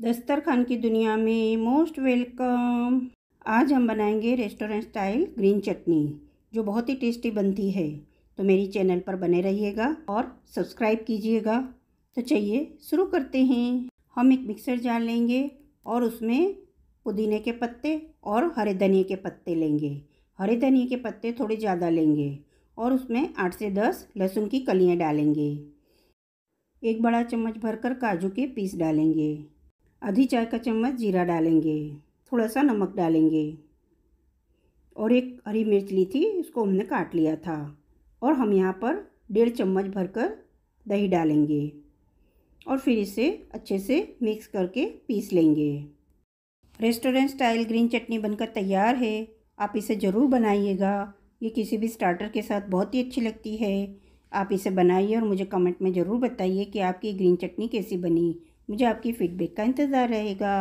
दस्तरखान की दुनिया में मोस्ट वेलकम आज हम बनाएंगे रेस्टोरेंट स्टाइल ग्रीन चटनी जो बहुत ही टेस्टी बनती है तो मेरी चैनल पर बने रहिएगा और सब्सक्राइब कीजिएगा तो चलिए शुरू करते हैं हम एक मिक्सर जार लेंगे और उसमें पुदीने के पत्ते और हरे धनिए के पत्ते लेंगे हरे धनिए के पत्ते थोड़े ज़्यादा लेंगे और उसमें आठ से दस लहसुन की कलियाँ डालेंगे एक बड़ा चम्मच भरकर काजू के पीस डालेंगे आधी चाय का चम्मच जीरा डालेंगे थोड़ा सा नमक डालेंगे और एक हरी मिर्च ली थी उसको हमने काट लिया था और हम यहाँ पर डेढ़ चम्मच भरकर दही डालेंगे और फिर इसे अच्छे से मिक्स करके पीस लेंगे रेस्टोरेंट स्टाइल ग्रीन चटनी बनकर तैयार है आप इसे ज़रूर बनाइएगा ये किसी भी स्टार्टर के साथ बहुत ही अच्छी लगती है आप इसे बनाइए और मुझे कमेंट में ज़रूर बताइए कि आपकी ग्रीन चटनी कैसी बनी मुझे आपकी फ़ीडबैक का इंतज़ार रहेगा